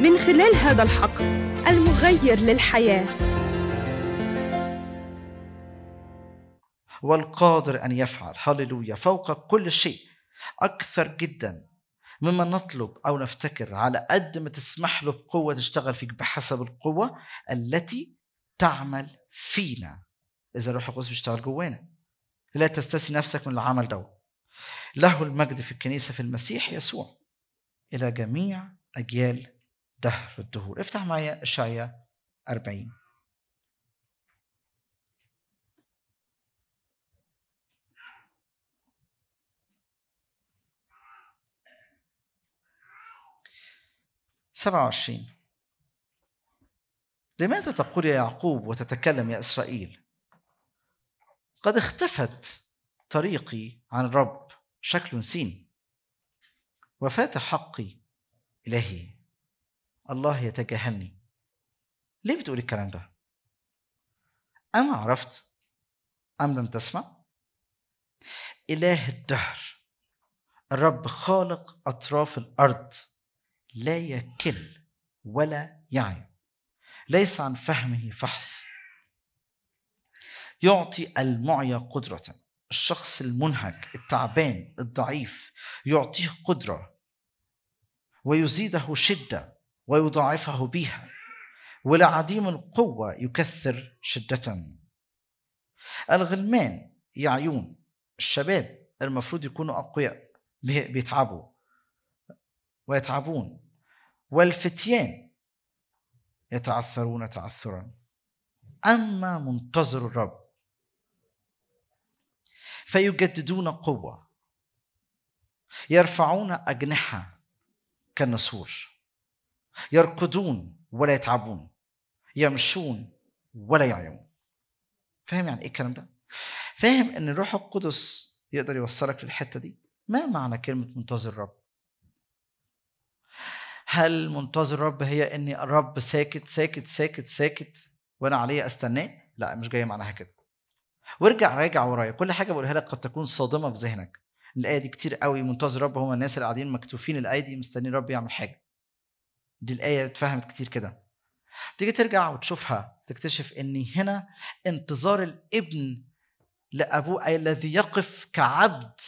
من خلال هذا الحقل المغير للحياة والقادر أن يفعل هللويا فوق كل شيء أكثر جدا مما نطلب أو نفتكر على قد ما تسمح له بقوة تشتغل فيك بحسب القوة التي تعمل فينا إذا روح القدس بيشتغل جوانا لا تستثني نفسك من العمل ده له المجد في الكنيسة في المسيح يسوع إلى جميع أجيال دهر الدهور افتح معي إشعيا 40 سبعة وعشرين لماذا تقول يا يعقوب وتتكلم يا إسرائيل قد اختفت طريقي عن الرب شكل سين وفات حقي إلهي الله يتجاهلني ليه بتقول الكلام ده أما عرفت أم لم تسمع إله الدهر الرب خالق أطراف الأرض لا يكل ولا يعي ليس عن فهمه فحص يعطي المعيا قدرة الشخص المنهك التعبان الضعيف يعطيه قدرة ويزيده شدة ويضاعفه بها ولعديم القوة يكثر شدة الغلمان يعيون الشباب المفروض يكونوا أقوياء بيتعبوا ويتعبون والفتيان يتعثرون تعثرا أما منتظر الرب فيجددون قوة يرفعون أجنحة كالنسور يركضون ولا يتعبون يمشون ولا يعيون فاهم يعني ايه الكلام ده فاهم ان الروح القدس يقدر يوصلك في الحته دي ما معنى كلمه منتظر رب هل منتظر رب هي اني الرب ساكت ساكت ساكت ساكت وانا عليه استناه لا مش جاي معناها كده وارجع راجع ورايا كل حاجه بقولها لك قد تكون صادمه في ذهنك الايه دي كتير قوي منتظر رب هم الناس اللي قاعدين مكتوفين الايدي مستنيين رب يعمل حاجه دي الآية اتفهمت كتير كده تيجي ترجع وتشوفها تكتشف ان هنا انتظار الابن لابوه اي الذي يقف كعبد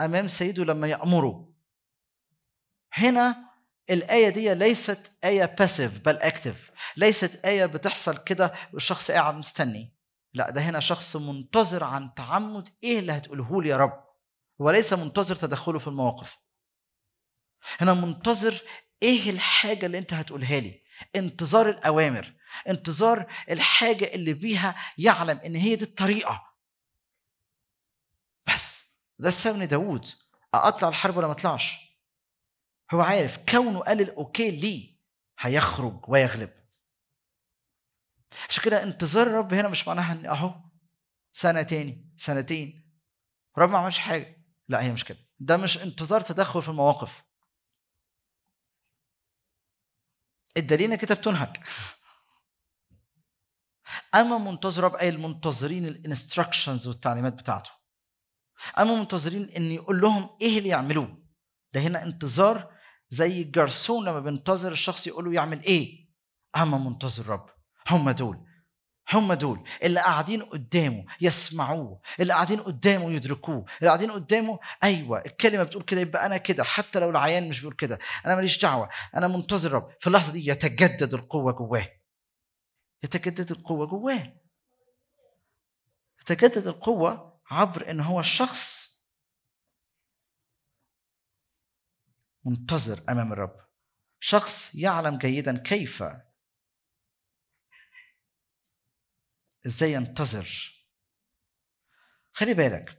امام سيده لما يامره هنا الآية دي ليست آية باسيف بل أكتف ليست آية بتحصل كده والشخص قاعد مستني لا ده هنا شخص منتظر عن تعمد إيه اللي هتقوله لي يا رب وليس منتظر تدخله في المواقف هنا منتظر ايه الحاجه اللي انت هتقولها لي انتظار الاوامر انتظار الحاجه اللي بيها يعلم ان هي دي الطريقه بس ده السبب داوود اطلع الحرب ولا ما اطلعش هو عارف كونه قال الاوكي لي هيخرج ويغلب عشان كده انتظار الرب هنا مش معناها ان اهو سنه تاني سنتين الرب ما عملش حاجه لا هي مش كده ده مش انتظار تدخل في المواقف الدليل انك انت بتنهك اما منتظر اي المنتظرين الانستراكشنز والتعليمات بتاعته اما منتظرين ان يقول لهم ايه اللي يعملوه ده هنا انتظار زي الجرسون لما بينتظر الشخص يقول له يعمل ايه اما منتظر الرب هم دول هم دول اللي قاعدين قدامه يسمعوه اللي قاعدين قدامه يدركوه اللي قاعدين قدامه ايوه الكلمه بتقول كده يبقى انا كده حتى لو العيان مش بيقول كده انا ماليش دعوه انا منتظر رب في اللحظه دي يتجدد القوه جواه يتجدد القوه جواه يتجدد القوه عبر ان هو الشخص منتظر امام الرب شخص يعلم جيدا كيف ازاي ينتظر خلي بالك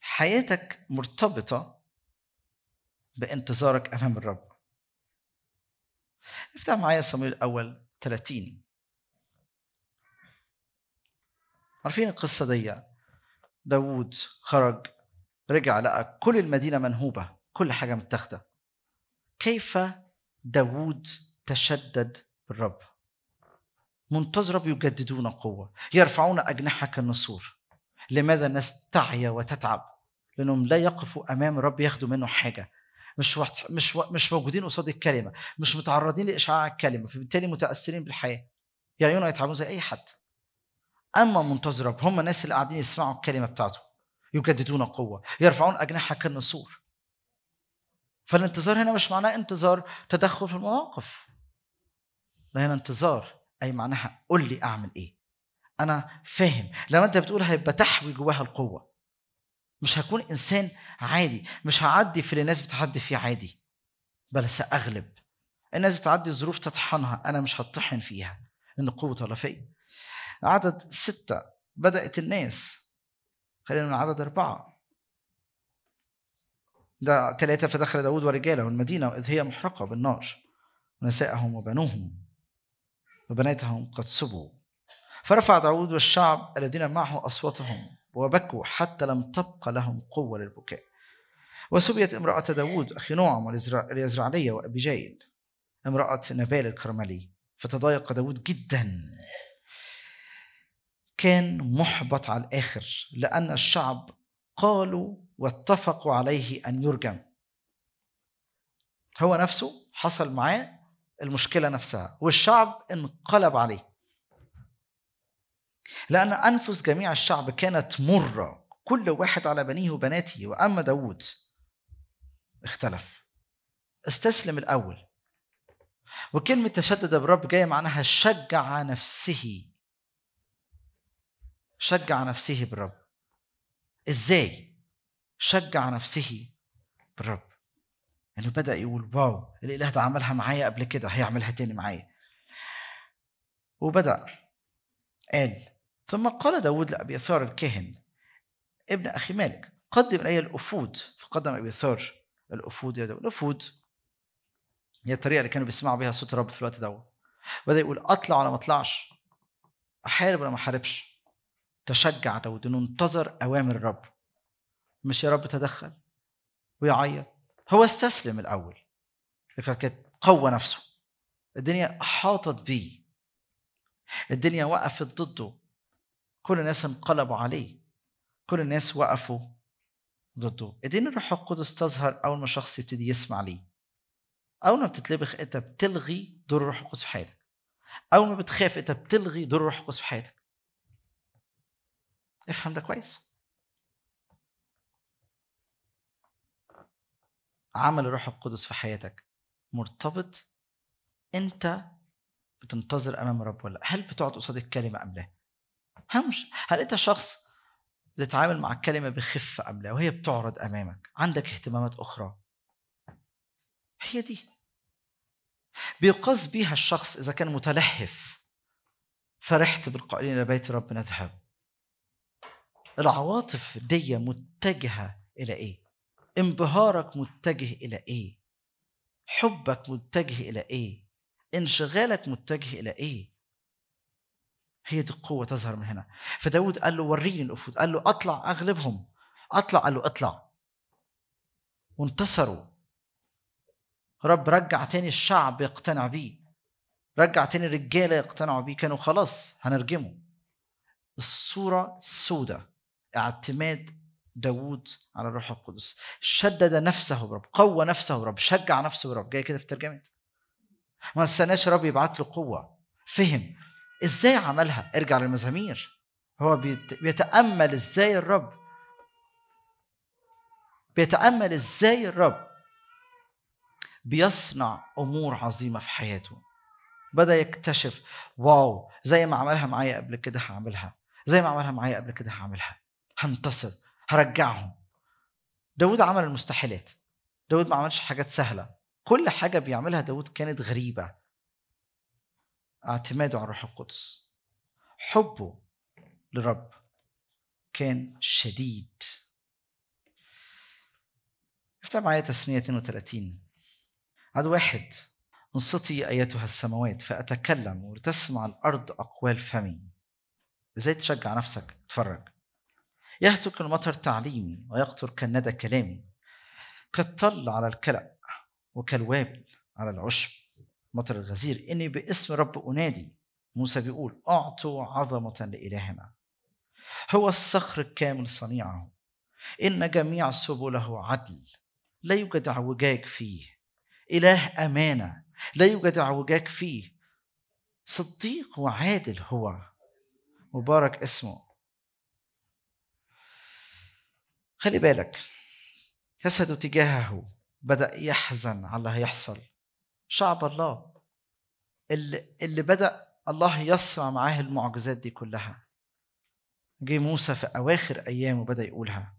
حياتك مرتبطة بانتظارك أمام الرب افتح معايا صمويل الأول 30 عارفين القصة دي داوود خرج رجع لقى كل المدينة منهوبة كل حاجة متاخدة كيف داوود تشدد بالرب منتظرة بيجددون قوة يرفعون أجنحة كالنسور لماذا الناس تعيا وتتعب لأنهم لا يقفوا أمام رب ياخدوا منه حاجة مش وحت... مش و... مش موجودين قصاد الكلمة مش متعرضين لإشعاع الكلمة فبالتالي متأثرين بالحياة يعيون يتعبون زي أي حد أما منتظرة هم الناس اللي قاعدين يسمعوا الكلمة بتاعته يجددون قوة يرفعون أجنحة كالنسور فالانتظار هنا مش معناه انتظار تدخل في المواقف لا هنا انتظار اي معناها قول لي اعمل ايه انا فاهم لما انت بتقول هيبقى تحوي جواها القوه مش هكون انسان عادي مش هعدي في اللي الناس بتعدي فيه عادي بل ساغلب الناس بتعدي الظروف تطحنها انا مش هطحن فيها ان قوه الله فيا عدد ستة بدأت الناس خلينا من عدد أربعة ده ثلاثة فدخل داود ورجاله المدينة وإذ هي محرقة بالنار ونسائهم وبنوهم وبناتهم قد سبوا فرفع داود والشعب الذين معه أصواتهم وبكوا حتى لم تبقى لهم قوة للبكاء وسبيت امرأة داود أخي نعم اليزرعلية وأبي جيل امرأة نبال الكرملي فتضايق داود جدا كان محبط على الآخر لأن الشعب قالوا واتفقوا عليه أن يرجم هو نفسه حصل معاه المشكله نفسها والشعب انقلب عليه لأن أنفس جميع الشعب كانت مرة كل واحد على بنيه وبناته وأما داود اختلف استسلم الأول وكلمة تشدد بالرب جاية معناها شجع نفسه شجع نفسه بالرب ازاي شجع نفسه بالرب انه بدا يقول واو الاله ده عملها معايا قبل كده هيعملها تاني معايا وبدا قال ثم قال داود لابيثار الكاهن ابن أخي مالك قدم إلي الأفود فقدم ابيثار الأفود يا داود الأفود هي الطريقة اللي كانوا بيسمعوا بيها صوت الرب في الوقت ده بدأ يقول أطلع ولا ما أطلعش أحارب ولا ما أحاربش تشجع داود إنه انتظر أوامر الرب مش يا رب تدخل ويعيط هو استسلم الاول قوى نفسه الدنيا احاطت به الدنيا وقفت ضده كل الناس انقلبوا عليه كل الناس وقفوا ضده اديني الروح القدس تظهر اول ما شخص يبتدي يسمع ليه اول ما بتتلبخ انت بتلغي دور الروح القدس في حياتك اول ما بتخاف انت بتلغي دور الروح القدس في حياتك افهم ده كويس عمل الروح القدس في حياتك مرتبط انت بتنتظر امام الرب ولا هل بتقعد قصاد الكلمه ام لا همش هل انت شخص بتتعامل مع الكلمه بخفه ام لا وهي بتعرض امامك عندك اهتمامات اخرى هي دي بيقاس بيها الشخص اذا كان متلهف فرحت بالقائلين الى بيت رب نذهب العواطف دي متجهه الى ايه انبهارك متجه الى ايه حبك متجه الى ايه انشغالك متجه الى ايه هي دي القوة تظهر من هنا فداود قال له وريني الأفود قال له أطلع أغلبهم أطلع قال له اطلع وانتصروا رب رجع تاني الشعب يقتنع بيه رجع تاني الرجالة يقتنعوا بيه كانوا خلاص هنرجمه الصورة سودة اعتماد داوود على الروح القدس شدد نفسه برب قوى نفسه برب شجع نفسه برب جاي كده في ترجمه ما استناش رب يبعت له قوه فهم ازاي عملها ارجع للمزامير هو بيتامل ازاي الرب بيتامل ازاي الرب بيصنع امور عظيمه في حياته بدا يكتشف واو زي ما عملها معايا قبل كده هعملها زي ما عملها معايا قبل كده هعملها هنتصر هرجعهم داود عمل المستحيلات داود ما عملش حاجات سهلة كل حاجة بيعملها داود كانت غريبة اعتماده على الروح القدس حبه للرب كان شديد افتح معايا تسمية 32 عدد واحد انصتي أيتها السماوات فأتكلم ولتسمع الأرض أقوال فمي ازاي تشجع نفسك تفرج يهتك المطر تعليمي ويقطر كالندى كلامي كالطل على الكلأ وكالوابل على العشب مطر الغزير إني باسم رب أنادي موسى بيقول أعطوا عظمة لإلهنا هو الصخر الكامل صنيعه إن جميع سبله عدل لا يوجد اعوجاج فيه إله أمانة لا يوجد اعوجاج فيه صديق وعادل هو مبارك اسمه خلي بالك جسده تجاهه بدأ يحزن على اللي هيحصل شعب الله اللي, اللي بدأ الله يصنع معاه المعجزات دي كلها جه موسى في أواخر أيامه وبدأ يقولها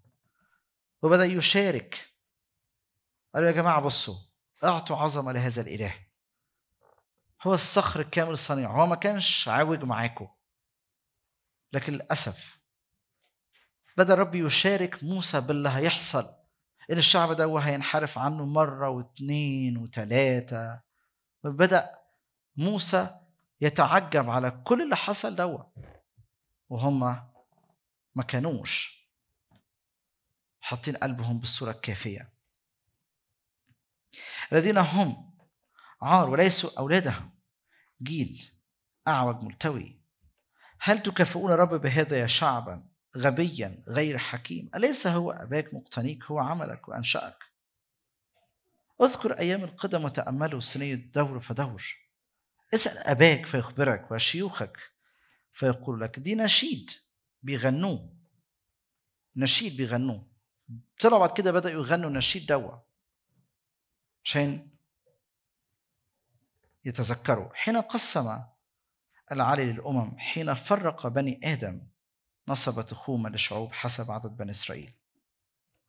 وبدأ يشارك قالوا يا جماعة بصوا أعطوا عظمة لهذا الإله هو الصخر الكامل صنيع هو ما كانش عاوج معاكم لكن للأسف بدأ الرب يشارك موسى باللي هيحصل إن الشعب ده هينحرف عنه مرة واثنين وثلاثة وبدا موسى يتعجب على كل اللي حصل دوا وهم ما كانوش حاطين قلبهم بالصورة الكافية الذين هم عار وليسوا أولادهم جيل أعوج ملتوي هل تكافئون رب بهذا يا شعبا غبيا غير حكيم أليس هو أباك مقتنيك هو عملك وأنشأك اذكر أيام القدم وتأملوا سنية دور فدور اسأل أباك فيخبرك وشيوخك فيقول لك دي نشيد بيغنوه نشيد بيغنوه طلعوا بعد كده بدأوا يغنوا نشيد دوا عشان يتذكروا حين قسم العلي للأمم حين فرق بني آدم نصبت خومة للشعوب حسب عدد بني إسرائيل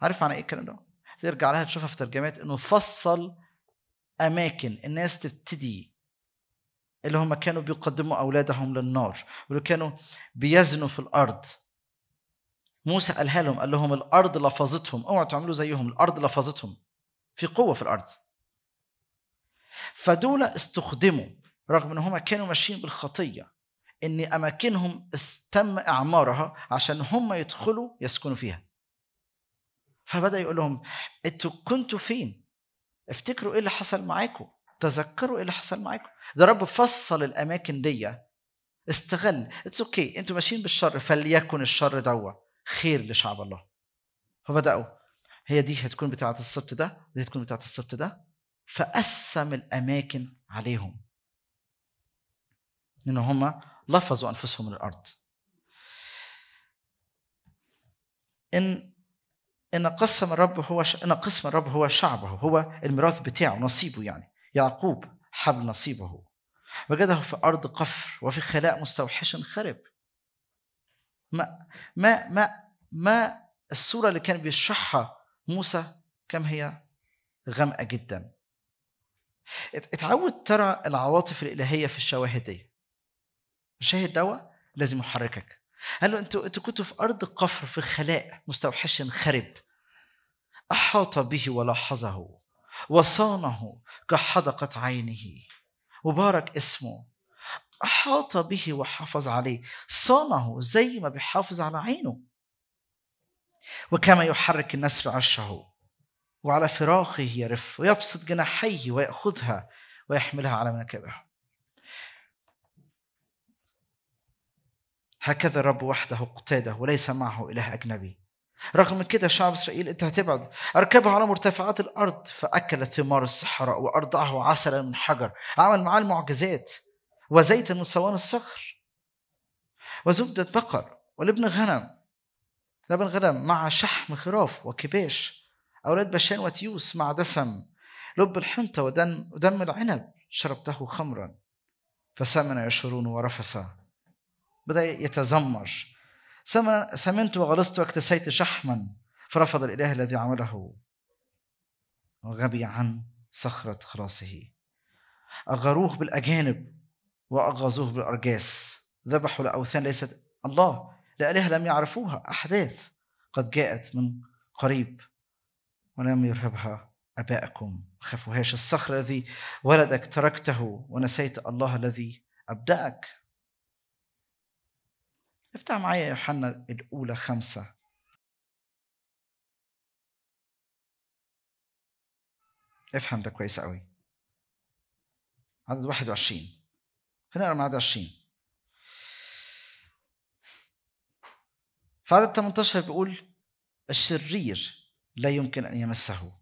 عارف عن إيه الكلام ده؟ ترجع لها تشوفها في ترجمات إنه فصل أماكن الناس تبتدي اللي هم كانوا بيقدموا أولادهم للنار واللي كانوا بيزنوا في الأرض موسى قالها لهم قال لهم الأرض لفظتهم اوعوا تعملوا زيهم الأرض لفظتهم في قوة في الأرض فدول استخدموا رغم ان هم كانوا ماشيين بالخطيه ان اماكنهم تم اعمارها عشان هم يدخلوا يسكنوا فيها فبدا يقول لهم انتوا كنتوا فين افتكروا ايه اللي حصل معاكم تذكروا ايه اللي حصل معاكم ده رب فصل الاماكن دي استغل اتس اوكي okay. انتوا ماشيين بالشر فليكن الشر دوا خير لشعب الله فبداوا هي دي هتكون بتاعه السبت ده دي هتكون بتاعه السبت ده فقسم الاماكن عليهم ان هم لفظوا انفسهم من الارض ان ان قسم الرب هو ش... ان قسم الرب هو شعبه هو الميراث بتاعه نصيبه يعني يعقوب حبل نصيبه وجده في ارض قفر وفي خلاء مستوحش خرب ما ما ما ما الصوره اللي كان بيشرحها موسى كم هي غامقه جدا اتعود ترى العواطف الالهيه في الشواهد دي الشاهد دوا لازم يحركك قال له انتوا انتوا كنتوا في ارض قفر في خلاء مستوحش خرب احاط به ولاحظه وصانه كحدقه عينه وبارك اسمه احاط به وحافظ عليه صانه زي ما بيحافظ على عينه وكما يحرك النسر عشه وعلى فراخه يرف ويبسط جناحيه ويأخذها ويحملها على مناكبه هكذا الرب وحده اقتاده وليس معه إله أجنبي رغم كده شعب إسرائيل أنت هتبعد أركبه على مرتفعات الأرض فأكل ثمار الصحراء وأرضعه عسلا من حجر عمل معاه المعجزات وزيت من صوان الصخر وزبدة بقر ولبن غنم لبن غنم مع شحم خراف وكباش أولاد بشان وتيوس مع دسم لب الحنطة ودم, ودم العنب شربته خمرا فسمن يشرون ورفس بدأ يتذمر سمنت وغلظت واكتسيت شحما فرفض الإله الذي عمله وغبي عن صخرة خلاصه أغروه بالأجانب وأغازوه بالأرجاس ذبحوا لأوثان ليست الله لاله لم يعرفوها أحداث قد جاءت من قريب ولم يرهبها أبائكم خافوهاش الصخر الذي ولدك تركته ونسيت الله الذي أبدأك افتح معايا يوحنا الأولى خمسة افهم ده كويس قوي عدد 21 هنقرا من عدد 20 في عدد 18 بيقول الشرير لا يمكن ان يمسه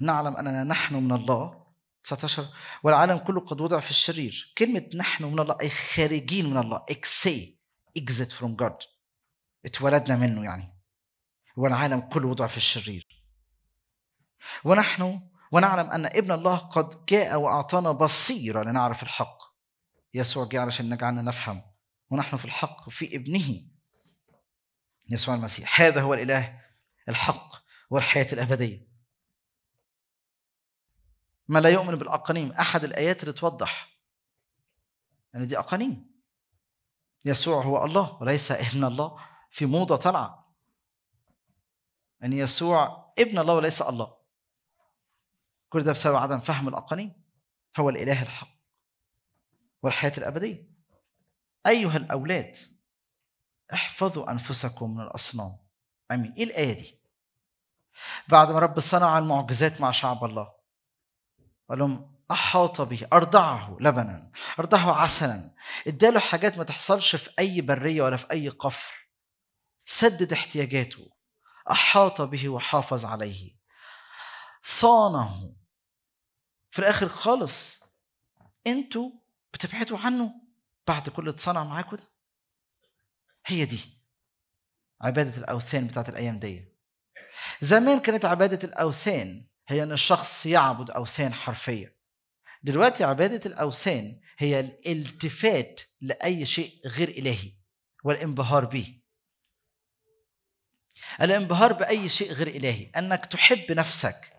نعلم اننا نحن من الله 19 والعالم كله قد وضع في الشرير كلمه نحن من الله اي خارجين من الله اكسي اكزيت فروم جاد اتولدنا منه يعني والعالم كله وضع في الشرير ونحن ونعلم ان ابن الله قد جاء واعطانا بصيره لنعرف الحق يسوع جاء علشان نجعلنا نفهم ونحن في الحق في ابنه يسوع المسيح هذا هو الاله الحق والحياه الابديه ما لا يؤمن بالاقانيم احد الايات اللي توضح ان يعني دي اقانيم يسوع هو الله وليس ابن الله في موضة طالعة أن يعني يسوع ابن الله وليس الله كل ده بسبب عدم فهم الأقانيم هو الإله الحق والحياة الأبدية أيها الأولاد احفظوا أنفسكم من الأصنام أمين إيه الآية دي بعد ما رب صنع المعجزات مع شعب الله قال لهم أحاط به أرضعه لبنا أرضعه عسلا اداله حاجات ما تحصلش في أي برية ولا في أي قفر سدد احتياجاته أحاط به وحافظ عليه صانه في الآخر خالص أنتوا بتبعدوا عنه بعد كل اتصنع معاكوا ده هي دي عبادة الأوثان بتاعت الأيام دي زمان كانت عبادة الأوثان هي أن الشخص يعبد أوثان حرفيا دلوقتي عبادة الأوثان هي الالتفات لأي شيء غير إلهي والانبهار به الانبهار بأي شيء غير إلهي أنك تحب نفسك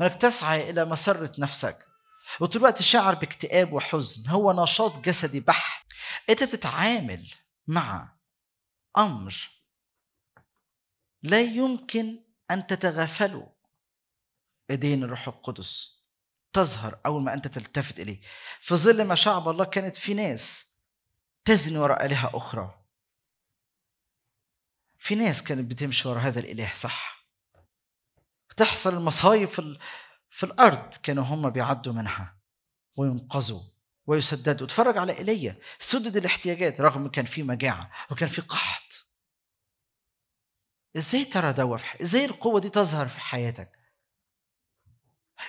وأنك تسعى إلى مسرة نفسك وطول الوقت شعر باكتئاب وحزن هو نشاط جسدي بحت أنت بتتعامل مع أمر لا يمكن أن تتغافله إيدين الروح القدس تظهر أول ما أنت تلتفت إليه في ظل ما شعب الله كانت في ناس تزن وراء آلهة أخرى في ناس كانت بتمشي وراء هذا الإله صح تحصل المصايب في, في الأرض كانوا هم بيعدوا منها وينقذوا ويسددوا اتفرج على ايليا سدد الاحتياجات رغم كان في مجاعه وكان في قحط ازاي ترى دوا ازاي القوه دي تظهر في حياتك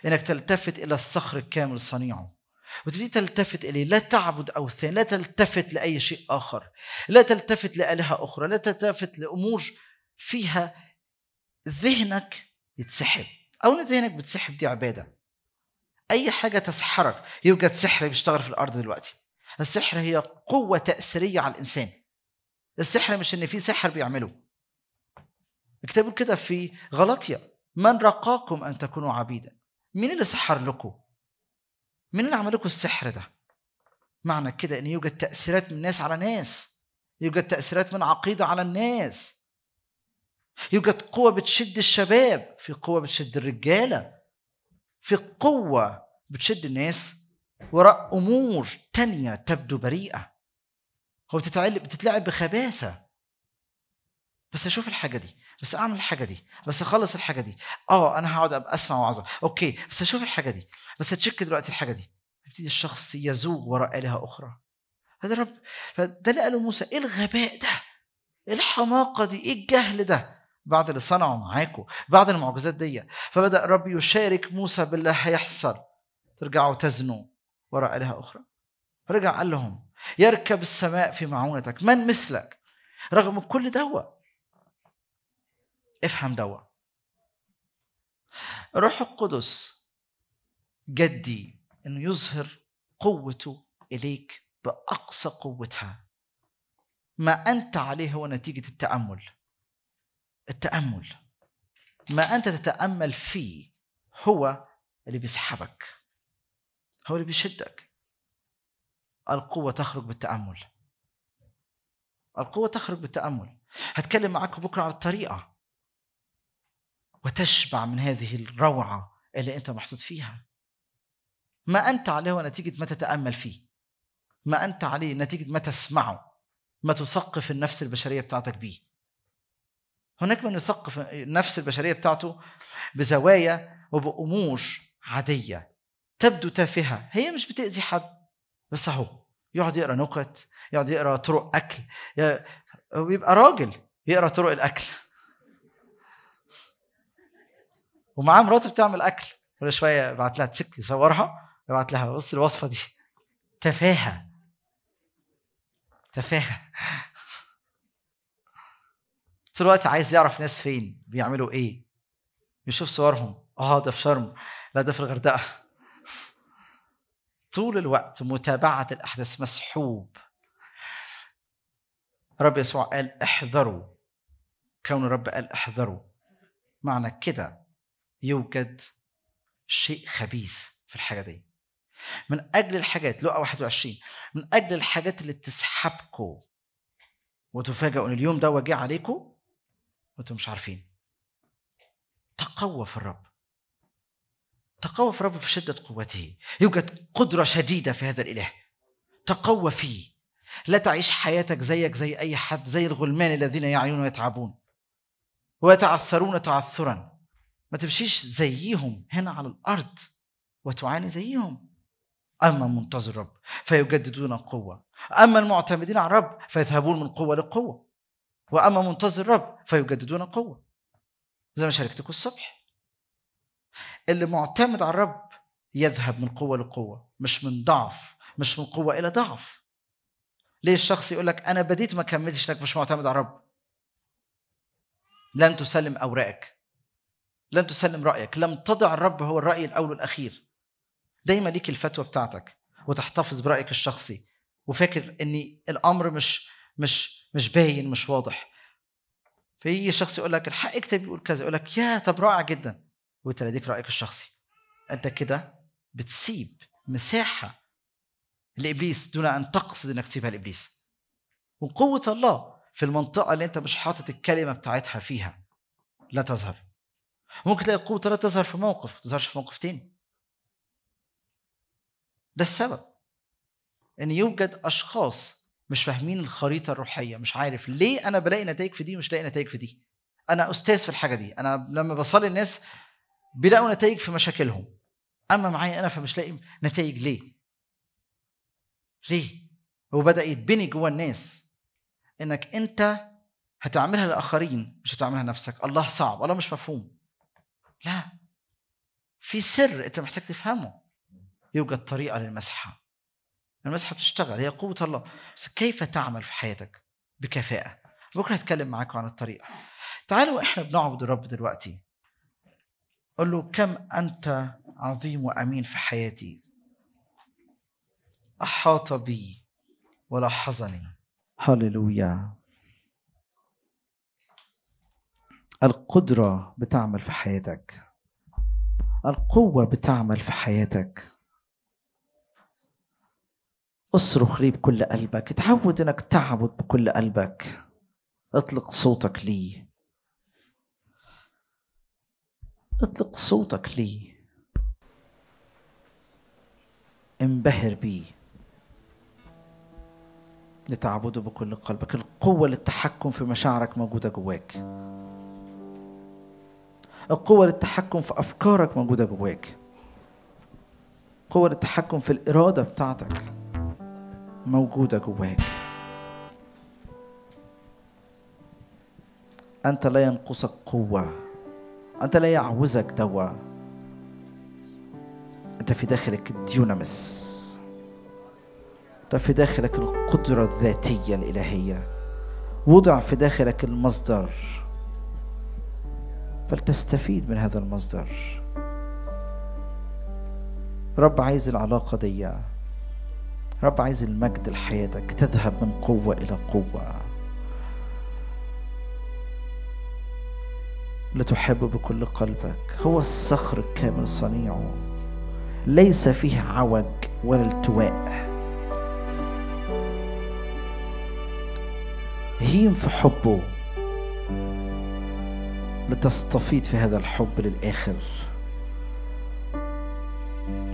انك تلتفت الى الصخر الكامل صنيعه وتبتدي تلتفت اليه لا تعبد اوثان لا تلتفت لاي شيء اخر لا تلتفت لالهه اخرى لا تلتفت لامور فيها ذهنك يتسحب او ان ذهنك بتسحب دي عباده اي حاجه تسحرك يوجد سحر بيشتغل في الارض دلوقتي السحر هي قوه تاثيريه على الانسان السحر مش ان في سحر بيعمله اكتبوا كده في غلطيه من رقاكم ان تكونوا عبيدا مين اللي سحر لكم مين اللي عمل لكم السحر ده معنى كده ان يوجد تاثيرات من ناس على ناس يوجد تاثيرات من عقيده على الناس يوجد قوه بتشد الشباب في قوه بتشد الرجاله في قوه بتشد الناس وراء امور تانية تبدو بريئه هو بتتلعب بخباثه بس اشوف الحاجه دي بس اعمل الحاجه دي بس اخلص الحاجه دي اه انا هقعد ابقى اسمع وعظه اوكي بس اشوف الحاجه دي بس اتشك دلوقتي الحاجه دي يبتدي الشخص يزوغ وراء الهه اخرى فده رب فده اللي قاله موسى ايه الغباء ده ايه الحماقه دي ايه الجهل ده بعد اللي صنعه معاكم بعد المعجزات دي فبدا الرب يشارك موسى باللي هيحصل ترجعوا تزنوا وراء الهه اخرى فرجع قال لهم يركب السماء في معونتك من مثلك رغم كل دوت افهم دوا روح القدس جدي انه يظهر قوته اليك باقصى قوتها ما انت عليه هو نتيجه التامل التامل ما انت تتامل فيه هو اللي بيسحبك هو اللي بيشدك القوه تخرج بالتامل القوه تخرج بالتامل هتكلم معاكم بكره على الطريقه وتشبع من هذه الروعة اللي أنت محطوط فيها ما أنت عليه نتيجة ما تتأمل فيه ما أنت عليه نتيجة ما تسمعه ما تثقف النفس البشرية بتاعتك بيه هناك من يثقف النفس البشرية بتاعته بزوايا وبأمور عادية تبدو تافهة هي مش بتأذي حد بس أهو يقعد يقرا نكت يقعد يقرا طرق أكل ويبقى راجل يقرا طرق الأكل ومعاه مراته بتعمل اكل كل شويه يبعت لها تسك يصورها يبعت لها بص الوصفه دي تفاهه تفاهه طول الوقت عايز يعرف ناس فين بيعملوا ايه يشوف صورهم اه ده في شرم لا ده في الغردقه طول الوقت متابعه الاحداث مسحوب رب يسوع قال احذروا كون الرب قال احذروا معنى كده يوجد شيء خبيث في الحاجة دي من أجل الحاجات لقى 21 من أجل الحاجات اللي بتسحبكوا وتفاجئوا إن اليوم ده جه عليكم وأنتم مش عارفين تقوى في الرب تقوى في الرب في شدة قوته يوجد قدرة شديدة في هذا الإله تقوى فيه لا تعيش حياتك زيك زي أي حد زي الغلمان الذين يعيون ويتعبون ويتعثرون تعثرا ما تمشيش زيهم هنا على الارض وتعاني زيهم اما منتظر الرب فيجددون قوه اما المعتمدين على الرب فيذهبون من قوه لقوه واما منتظر الرب فيجددون قوه زي ما شاركتكم الصبح اللي معتمد على الرب يذهب من قوه لقوه مش من ضعف مش من قوه الى ضعف ليه الشخص يقول لك انا بديت ما كملتش لك مش معتمد على الرب لم تسلم اوراقك لن تسلم رأيك لم تضع الرب هو الرأي الأول والأخير دايما ليك الفتوى بتاعتك وتحتفظ برأيك الشخصي وفاكر ان الامر مش مش مش باين مش واضح في شخص يقول لك الحق اكتب يقول كذا يقول لك يا طب رائع جدا وانت لديك رايك الشخصي انت كده بتسيب مساحه لابليس دون ان تقصد انك تسيبها لابليس وقوه الله في المنطقه اللي انت مش حاطط الكلمه بتاعتها فيها لا تظهر ممكن تلاقي القوه ترى تظهر في موقف تظهرش في موقف تاني ده السبب ان يوجد اشخاص مش فاهمين الخريطه الروحيه مش عارف ليه انا بلاقي نتائج في دي مش لاقي نتائج في دي انا استاذ في الحاجه دي انا لما بصلي الناس بيلاقوا نتائج في مشاكلهم اما معايا انا فمش لاقي نتائج ليه ليه وبدا يتبني جوه الناس انك انت هتعملها للاخرين مش هتعملها لنفسك الله صعب الله مش مفهوم لا في سر انت محتاج تفهمه يوجد طريقه للمسحه المسحه بتشتغل هي قوه الله بس كيف تعمل في حياتك بكفاءه بكره هتكلم معاكم عن الطريقه تعالوا احنا بنعبد الرب دلوقتي قل له كم انت عظيم وامين في حياتي احاط بي ولاحظني هللويا القدرة بتعمل في حياتك القوة بتعمل في حياتك اصرخ ليه بكل قلبك اتعود انك تعبد بكل قلبك اطلق صوتك ليه اطلق صوتك ليه انبهر بيه لتعبده بكل قلبك القوة للتحكم في مشاعرك موجودة جواك القوة للتحكم في أفكارك موجودة جواك قوة للتحكم في الإرادة بتاعتك موجودة جواك أنت لا ينقصك قوة أنت لا يعوزك دواء أنت في داخلك الديونامس أنت في داخلك القدرة الذاتية الإلهية وضع في داخلك المصدر بل تستفيد من هذا المصدر رب عايز العلاقة دي رب عايز المجد لحياتك تذهب من قوة إلى قوة لتحب بكل قلبك هو الصخر الكامل صنيعه ليس فيه عوج ولا التواء هيم في حبه لتستفيض في هذا الحب للآخر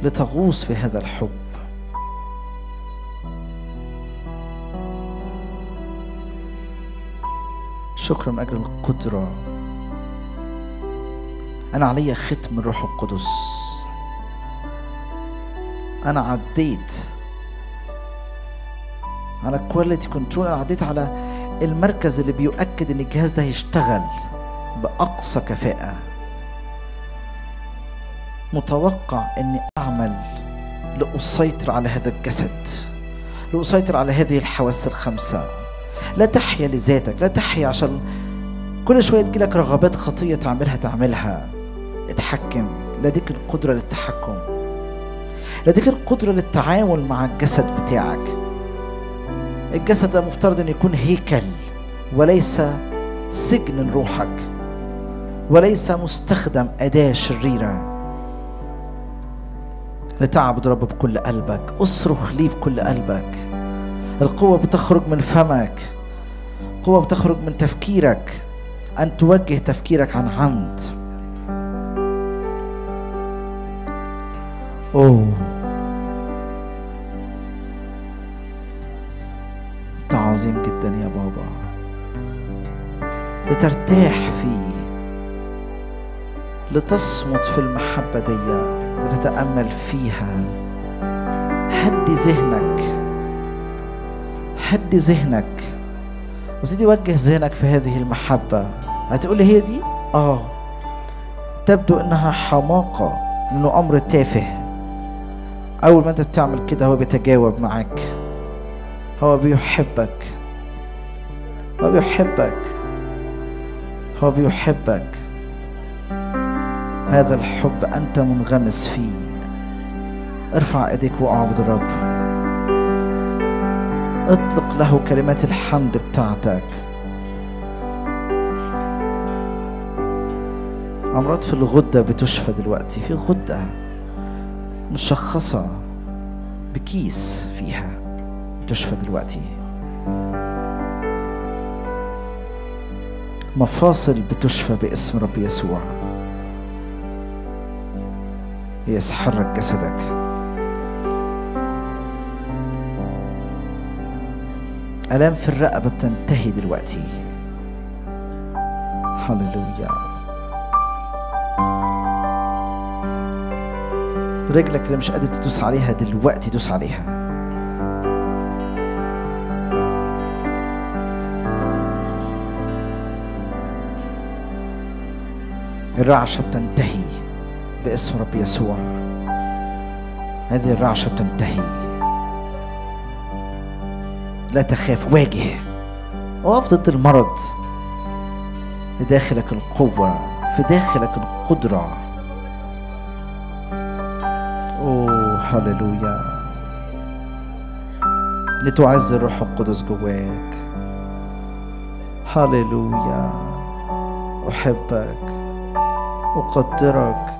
لتغوص في هذا الحب شكرا من أجل القدرة أنا عليا ختم الروح القدس أنا عديت على كواليتي كنترول أنا عديت على المركز اللي بيؤكد إن الجهاز ده هيشتغل باقصى كفاءه متوقع اني اعمل لاسيطر على هذا الجسد لاسيطر على هذه الحواس الخمسه لا تحيا لذاتك لا تحيا عشان كل شويه تجيلك رغبات خطيه تعملها تعملها اتحكم لديك القدره للتحكم لديك القدره للتعامل مع الجسد بتاعك الجسد ده مفترض ان يكون هيكل وليس سجن روحك وليس مستخدم أداة شريرة لتعبد رب بكل قلبك اصرخ ليه بكل قلبك القوة بتخرج من فمك قوة بتخرج من تفكيرك أن توجه تفكيرك عن عمد أوه أنت عظيم جدا يا بابا لترتاح فيه لتصمت في المحبة دي وتتأمل فيها هدي ذهنك هدي ذهنك وابتدي وجه ذهنك في هذه المحبة هتقولي هي دي؟ آه تبدو إنها حماقة إنه أمر تافه أول ما أنت بتعمل كده هو بيتجاوب معاك هو بيحبك هو بيحبك هو بيحبك هذا الحب أنت منغمس فيه ارفع ايديك واعبد الرب اطلق له كلمات الحمد بتاعتك أمراض في الغدة بتشفى دلوقتي في غدة مشخصة بكيس فيها بتشفى دلوقتي مفاصل بتشفى باسم رب يسوع يسحرك جسدك ألام في الرقبة بتنتهي دلوقتي هللويا رجلك اللي مش قادر تدوس عليها دلوقتي دوس عليها الرعشة بتنتهي باسم رب يسوع هذه الرعشة بتنتهي لا تخاف واجه وقف ضد المرض في داخلك القوة في داخلك القدرة أوه هللويا لتعز الروح القدس جواك هللويا أحبك أقدرك